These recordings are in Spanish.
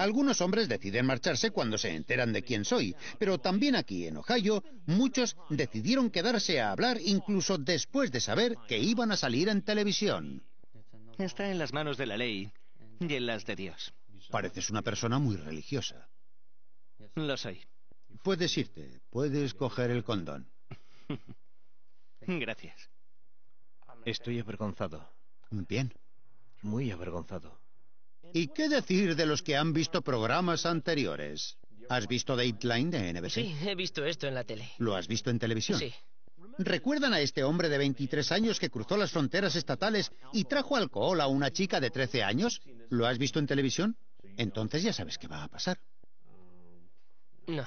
Algunos hombres deciden marcharse cuando se enteran de quién soy, pero también aquí en Ohio muchos decidieron quedarse a hablar incluso después de saber que iban a salir en televisión. Está en las manos de la ley y en las de Dios. Pareces una persona muy religiosa. Lo soy. Puedes irte, puedes coger el condón. Gracias. Estoy avergonzado. Bien. Muy avergonzado. ¿Y qué decir de los que han visto programas anteriores? ¿Has visto Dateline de NBC? Sí, he visto esto en la tele. ¿Lo has visto en televisión? Sí. ¿Recuerdan a este hombre de 23 años que cruzó las fronteras estatales y trajo alcohol a una chica de 13 años? ¿Lo has visto en televisión? Entonces ya sabes qué va a pasar. No.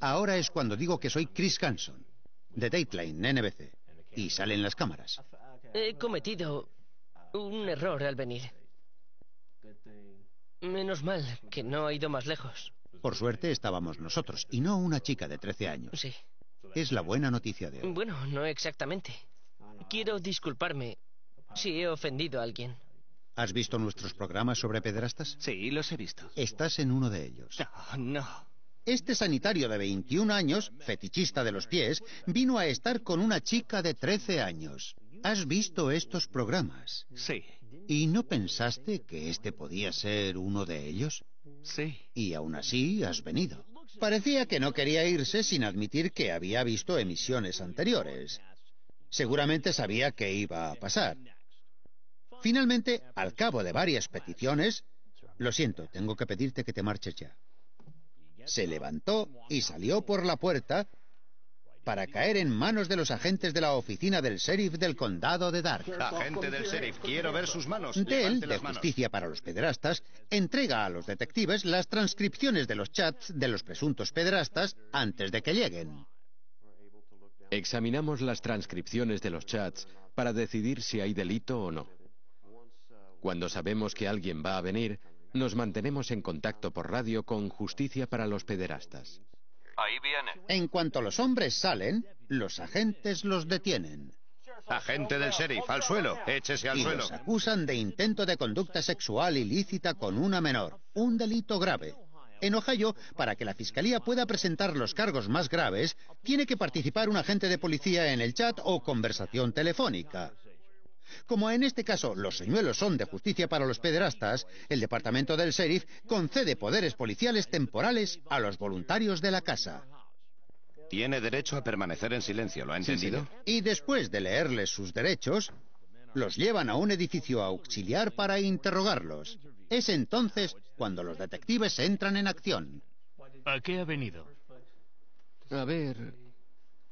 Ahora es cuando digo que soy Chris Hanson, de Dateline, NBC, y salen las cámaras. He cometido un error al venir. Menos mal que no ha ido más lejos. Por suerte estábamos nosotros y no una chica de 13 años. Sí. Es la buena noticia de hoy. Bueno, no exactamente. Quiero disculparme si he ofendido a alguien. ¿Has visto nuestros programas sobre pedrastas? Sí, los he visto. Estás en uno de ellos. No, no. Este sanitario de 21 años, fetichista de los pies, vino a estar con una chica de 13 años. Has visto estos programas. Sí. ¿Y no pensaste que este podía ser uno de ellos? Sí. Y aún así has venido. Parecía que no quería irse sin admitir que había visto emisiones anteriores. Seguramente sabía que iba a pasar. Finalmente, al cabo de varias peticiones, lo siento, tengo que pedirte que te marches ya. Se levantó y salió por la puerta para caer en manos de los agentes de la oficina del sheriff del condado de Dark. Agente del sheriff, quiero ver sus manos. de justicia para los pederastas, entrega a los detectives las transcripciones de los chats de los presuntos pederastas antes de que lleguen. Examinamos las transcripciones de los chats para decidir si hay delito o no. Cuando sabemos que alguien va a venir, nos mantenemos en contacto por radio con Justicia para los Pederastas. En cuanto los hombres salen, los agentes los detienen. Agente del sheriff, al suelo, échese al suelo. Los acusan de intento de conducta sexual ilícita con una menor, un delito grave. En Ohio, para que la fiscalía pueda presentar los cargos más graves, tiene que participar un agente de policía en el chat o conversación telefónica. Como en este caso los señuelos son de justicia para los pederastas, el departamento del sheriff concede poderes policiales temporales a los voluntarios de la casa. Tiene derecho a permanecer en silencio, ¿lo ha entendido? y después de leerles sus derechos, los llevan a un edificio auxiliar para interrogarlos. Es entonces cuando los detectives entran en acción. ¿A qué ha venido? A ver,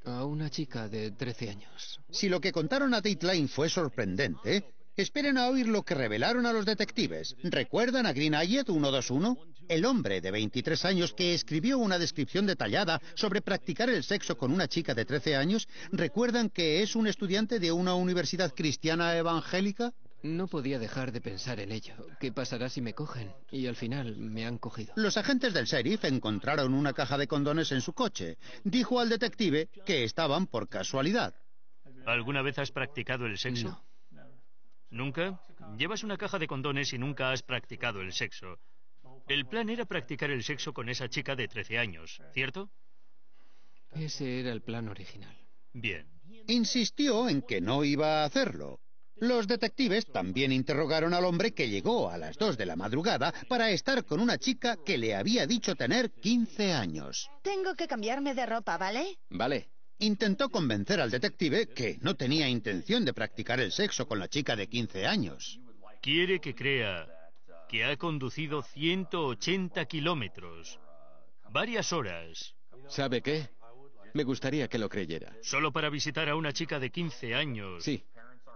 a una chica de 13 años. Si lo que contaron a Dateline fue sorprendente, esperen a oír lo que revelaron a los detectives. ¿Recuerdan a Green Hayet 121? El hombre de 23 años que escribió una descripción detallada sobre practicar el sexo con una chica de 13 años, ¿recuerdan que es un estudiante de una universidad cristiana evangélica? No podía dejar de pensar en ello. ¿Qué pasará si me cogen? Y al final me han cogido. Los agentes del sheriff encontraron una caja de condones en su coche. Dijo al detective que estaban por casualidad. ¿Alguna vez has practicado el sexo? ¿Nunca? Llevas una caja de condones y nunca has practicado el sexo. El plan era practicar el sexo con esa chica de 13 años, ¿cierto? Ese era el plan original. Bien. Insistió en que no iba a hacerlo. Los detectives también interrogaron al hombre que llegó a las 2 de la madrugada para estar con una chica que le había dicho tener 15 años. Tengo que cambiarme de ropa, ¿vale? Vale. Intentó convencer al detective que no tenía intención de practicar el sexo con la chica de 15 años. Quiere que crea que ha conducido 180 kilómetros, varias horas. ¿Sabe qué? Me gustaría que lo creyera. Solo para visitar a una chica de 15 años. Sí,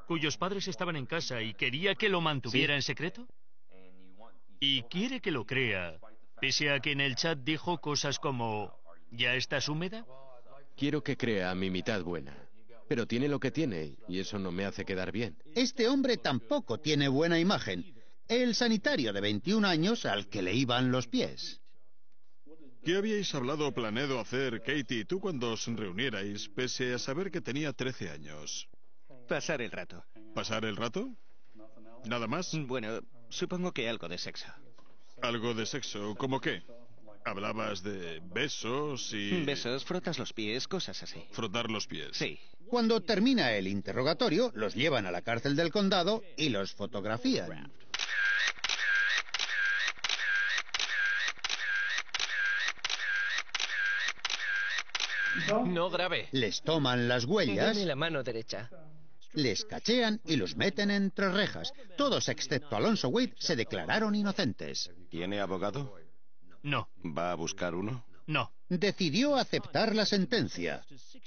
cuyos padres estaban en casa y quería que lo mantuviera en secreto? Y quiere que lo crea, pese a que en el chat dijo cosas como, ¿ya estás húmeda? Quiero que crea a mi mitad buena, pero tiene lo que tiene y eso no me hace quedar bien. Este hombre tampoco tiene buena imagen. El sanitario de 21 años al que le iban los pies. ¿Qué habíais hablado o planeado hacer, Katie, tú cuando os reunierais, pese a saber que tenía 13 años? Pasar el rato. ¿Pasar el rato? ¿Nada más? Mm, bueno, supongo que algo de sexo. ¿Algo de sexo? ¿Cómo qué? Hablabas de besos y... Mm, besos, frotas los pies, cosas así. Frotar los pies. Sí. Cuando termina el interrogatorio, los llevan a la cárcel del condado y los fotografían. No grave. Les toman las huellas. la mano derecha. Les cachean y los meten entre rejas. Todos excepto Alonso Wade se declararon inocentes. ¿Tiene abogado? No. ¿Va a buscar uno? No. Decidió aceptar la sentencia.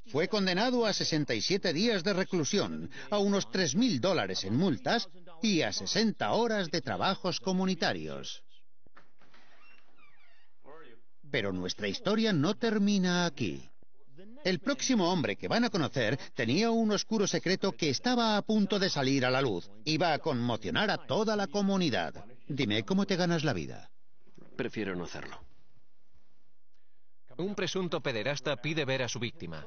Fue condenado a 67 días de reclusión, a unos 3.000 dólares en multas y a 60 horas de trabajos comunitarios. Pero nuestra historia no termina aquí. El próximo hombre que van a conocer tenía un oscuro secreto que estaba a punto de salir a la luz. Iba a conmocionar a toda la comunidad. Dime, ¿cómo te ganas la vida? Prefiero no hacerlo. Un presunto pederasta pide ver a su víctima.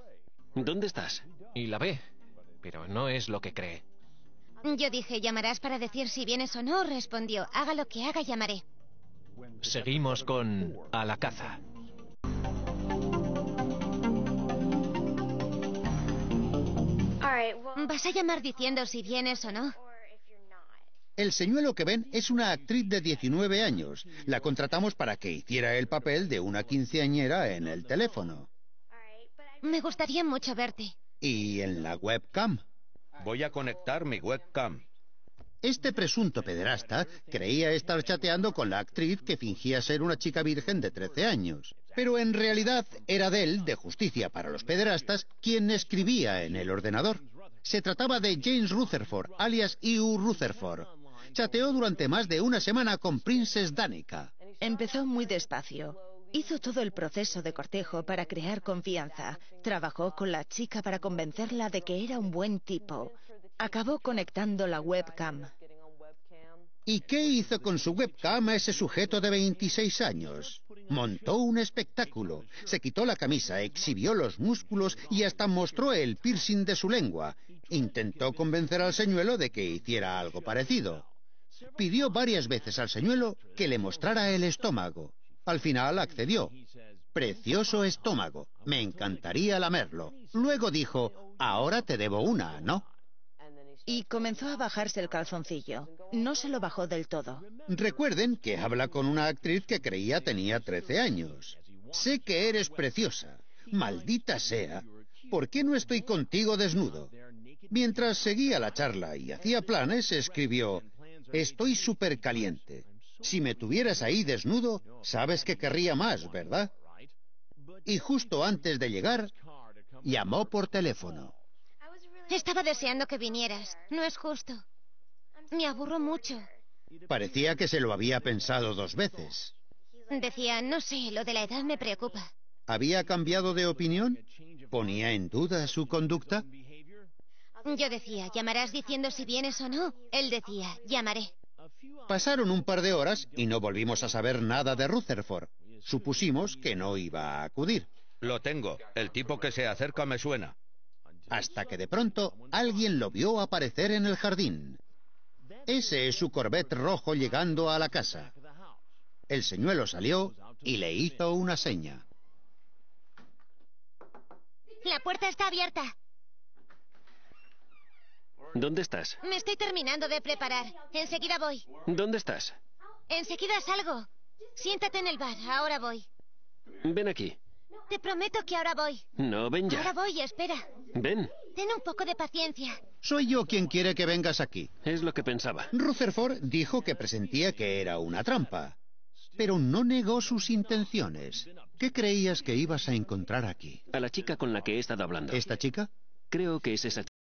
¿Dónde estás? Y la ve, pero no es lo que cree. Yo dije, llamarás para decir si vienes o no, respondió. Haga lo que haga, llamaré. Seguimos con A la caza. Vas a llamar diciendo si vienes o no. El señuelo que ven es una actriz de 19 años. La contratamos para que hiciera el papel de una quinceañera en el teléfono. Me gustaría mucho verte. Y en la webcam. Voy a conectar mi webcam. Este presunto pederasta creía estar chateando con la actriz que fingía ser una chica virgen de 13 años. Pero en realidad era Dell, de Justicia para los Pederastas, quien escribía en el ordenador. Se trataba de James Rutherford, alias E.U. Rutherford. Chateó durante más de una semana con Princess Danica. Empezó muy despacio. Hizo todo el proceso de cortejo para crear confianza. Trabajó con la chica para convencerla de que era un buen tipo. Acabó conectando la webcam. ¿Y qué hizo con su webcam a ese sujeto de 26 años? Montó un espectáculo, se quitó la camisa, exhibió los músculos y hasta mostró el piercing de su lengua. Intentó convencer al señuelo de que hiciera algo parecido. Pidió varias veces al señuelo que le mostrara el estómago. Al final accedió. Precioso estómago, me encantaría lamerlo. Luego dijo, ahora te debo una, ¿no? y comenzó a bajarse el calzoncillo. No se lo bajó del todo. Recuerden que habla con una actriz que creía tenía 13 años. Sé que eres preciosa. Maldita sea. ¿Por qué no estoy contigo desnudo? Mientras seguía la charla y hacía planes, escribió, Estoy súper caliente. Si me tuvieras ahí desnudo, sabes que querría más, ¿verdad? Y justo antes de llegar, llamó por teléfono. Estaba deseando que vinieras. No es justo. Me aburro mucho. Parecía que se lo había pensado dos veces. Decía, no sé, lo de la edad me preocupa. ¿Había cambiado de opinión? ¿Ponía en duda su conducta? Yo decía, llamarás diciendo si vienes o no. Él decía, llamaré. Pasaron un par de horas y no volvimos a saber nada de Rutherford. Supusimos que no iba a acudir. Lo tengo. El tipo que se acerca me suena hasta que de pronto alguien lo vio aparecer en el jardín. Ese es su corbet rojo llegando a la casa. El señuelo salió y le hizo una seña. La puerta está abierta. ¿Dónde estás? Me estoy terminando de preparar. Enseguida voy. ¿Dónde estás? Enseguida salgo. Siéntate en el bar. Ahora voy. Ven aquí. Te prometo que ahora voy. No, ven ya. Ahora voy, espera. Ven. Ten un poco de paciencia. Soy yo quien quiere que vengas aquí. Es lo que pensaba. Rutherford dijo que presentía que era una trampa, pero no negó sus intenciones. ¿Qué creías que ibas a encontrar aquí? A la chica con la que he estado hablando. ¿Esta chica? Creo que es esa chica.